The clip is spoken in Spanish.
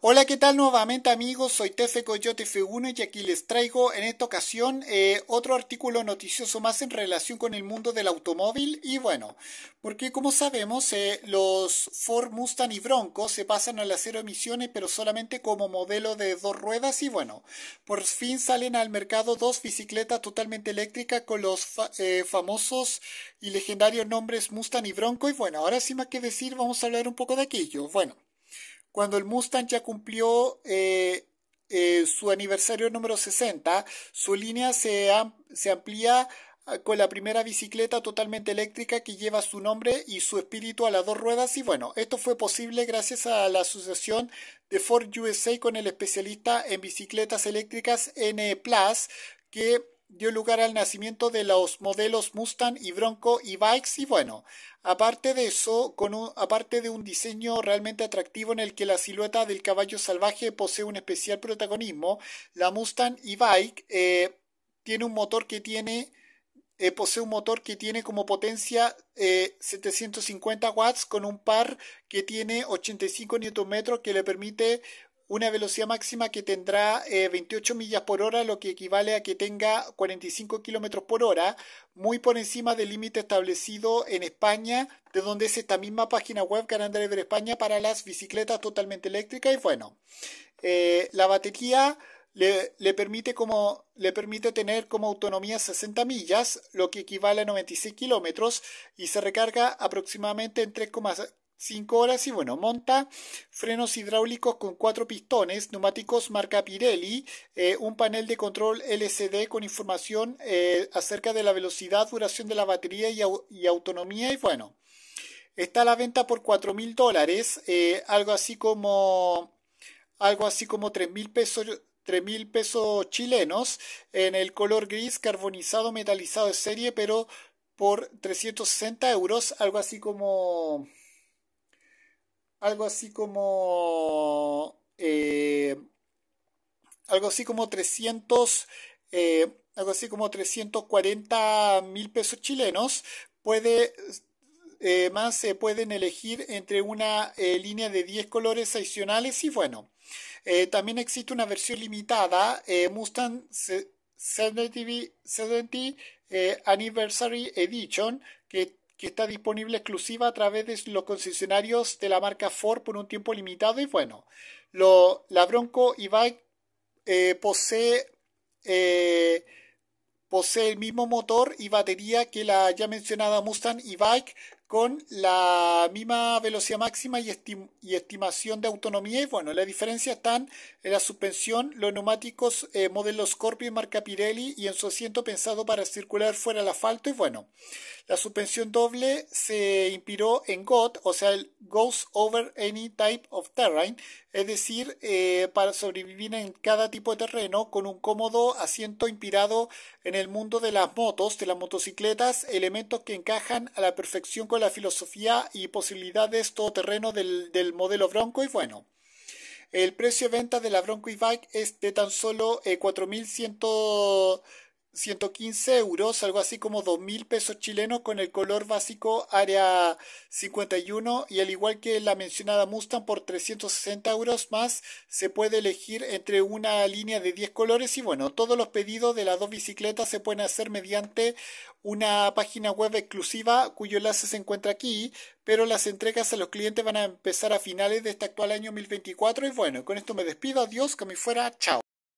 Hola, ¿qué tal nuevamente amigos? Soy Tefe Coyote F1 y aquí les traigo en esta ocasión eh, otro artículo noticioso más en relación con el mundo del automóvil y bueno, porque como sabemos eh, los Ford Mustang y Bronco se pasan a las cero emisiones pero solamente como modelo de dos ruedas y bueno, por fin salen al mercado dos bicicletas totalmente eléctricas con los eh, famosos y legendarios nombres Mustang y Bronco y bueno, ahora sí más que decir vamos a hablar un poco de aquello. Bueno cuando el Mustang ya cumplió eh, eh, su aniversario número 60, su línea se, se amplía ah, con la primera bicicleta totalmente eléctrica que lleva su nombre y su espíritu a las dos ruedas y bueno, esto fue posible gracias a la asociación de Ford USA con el especialista en bicicletas eléctricas N Plus que dio lugar al nacimiento de los modelos Mustang y Bronco y Bikes y bueno, aparte de eso, con aparte de un diseño realmente atractivo en el que la silueta del caballo salvaje posee un especial protagonismo, la Mustang y Bike eh, tiene un motor que tiene eh, posee un motor que tiene como potencia 750 eh, watts con un par que tiene 85 Nm que le permite una velocidad máxima que tendrá 28 eh, millas por hora, lo que equivale a que tenga 45 kilómetros por hora, muy por encima del límite establecido en España, de donde es esta misma página web Can de España para las bicicletas totalmente eléctricas. Y bueno, eh, la batería le, permite como, le permite tener como autonomía 60 millas, lo que equivale a 96 kilómetros, y se recarga aproximadamente en 3 5 horas y bueno, monta frenos hidráulicos con 4 pistones, neumáticos marca Pirelli, eh, un panel de control LCD con información eh, acerca de la velocidad, duración de la batería y, autonomía y bueno, está a la venta por 4 mil dólares, eh, algo así como algo así como 3 mil pesos 3 mil pesos chilenos en el color gris carbonizado metalizado de serie pero por 360 euros algo así como algo así como eh, algo así como 300 eh, algo así como 340 mil pesos chilenos puede eh, más se pueden elegir entre una línea de 10 colores adicionales y bueno también existe una versión limitada Mustang 70, 70 Anniversary Edition que que está disponible exclusiva a través de los concesionarios de la marca Ford por un tiempo limitado. Y bueno, la Bronco e-Bike eh, posee, eh, posee el mismo motor y batería que la ya mencionada Mustang e-Bike con la misma velocidad máxima y, estimación de autonomía. Y bueno, la diferencia están en la suspensión, los neumáticos eh, modelo Scorpio y marca Pirelli y en su asiento pensado para circular fuera del asfalto. Y bueno, la suspensión doble se inspiró en GOT, o sea, el Goes Over Any Type of Terrain, es decir, eh, para sobrevivir en cada tipo de terreno con un cómodo asiento inspirado en el mundo de las motos, de las motocicletas, elementos que encajan a la perfección con la filosofía y posibilidades todoterreno del, del modelo Bronco y bueno. El precio de venta de la Bronco y bike es de tan solo 4.100 eh, 115 euros, algo así como mil pesos chilenos con el color básico área 51 y al igual que la mencionada Mustang por 360 euros más se puede elegir entre una línea de 10 colores y bueno, todos los pedidos de las dos bicicletas se pueden hacer mediante una página web exclusiva cuyo enlace se encuentra aquí, pero las entregas a los clientes van a empezar a finales de este actual año 2024 y bueno, con esto me despido, adiós, que me fuera, chao.